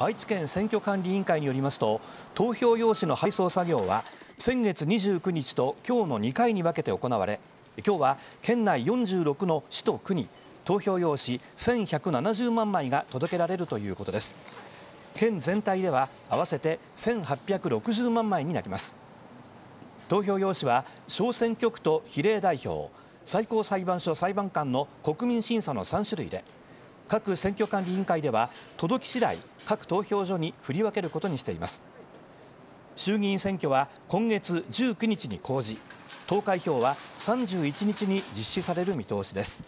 愛知県選挙管理委員会によりますと投票用紙の配送作業は先月29日と今日の2回に分けて行われ今日は県内46の市と区に投票用紙1170万枚が届けられるということです県全体では合わせて1860万枚になります投票用紙は小選挙区と比例代表最高裁判所裁判官の国民審査の3種類で各選挙管理委員会では届き次第各投票所に振り分けることにしています衆議院選挙は今月19日に公示投開票は31日に実施される見通しです